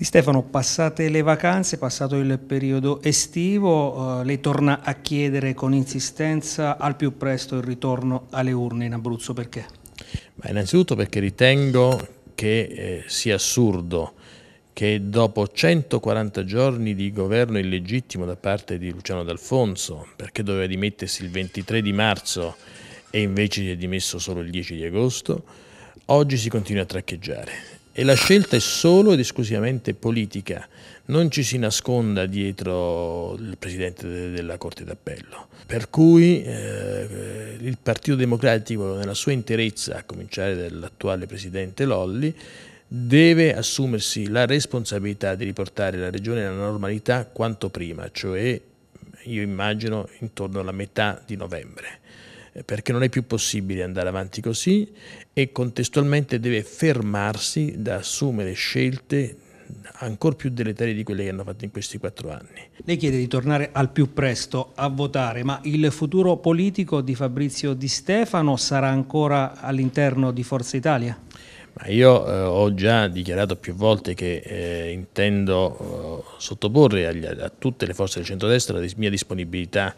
Di Stefano, passate le vacanze, passato il periodo estivo, eh, lei torna a chiedere con insistenza al più presto il ritorno alle urne in Abruzzo, perché? Beh, innanzitutto perché ritengo che eh, sia assurdo che dopo 140 giorni di governo illegittimo da parte di Luciano D'Alfonso, perché doveva dimettersi il 23 di marzo e invece si è dimesso solo il 10 di agosto, oggi si continua a traccheggiare e la scelta è solo ed esclusivamente politica, non ci si nasconda dietro il Presidente della Corte d'Appello. Per cui eh, il Partito Democratico nella sua interezza, a cominciare dall'attuale Presidente Lolli, deve assumersi la responsabilità di riportare la Regione alla normalità quanto prima, cioè io immagino intorno alla metà di novembre. Eh, perché non è più possibile andare avanti così e contestualmente deve fermarsi da assumere scelte ancora più deleterie di quelle che hanno fatto in questi quattro anni. Lei chiede di tornare al più presto a votare, ma il futuro politico di Fabrizio Di Stefano sarà ancora all'interno di Forza Italia? Ma io eh, ho già dichiarato più volte che eh, intendo eh, sottoporre agli, a tutte le forze del centrodestra la mia disponibilità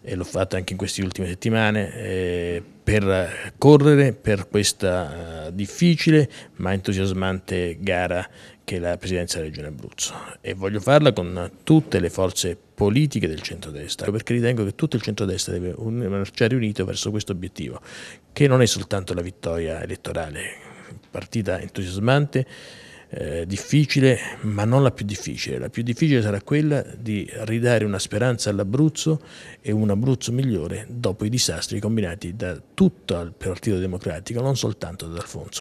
e l'ho fatto anche in queste ultime settimane, eh, per correre per questa eh, difficile ma entusiasmante gara che è la presidenza della Regione Abruzzo e voglio farla con tutte le forze politiche del centrodestra perché ritengo che tutto il centrodestra deve marciare unito verso questo obiettivo che non è soltanto la vittoria elettorale, partita entusiasmante eh, difficile, ma non la più difficile. La più difficile sarà quella di ridare una speranza all'Abruzzo e un Abruzzo migliore dopo i disastri combinati da tutto il Partito Democratico, non soltanto da Alfonso.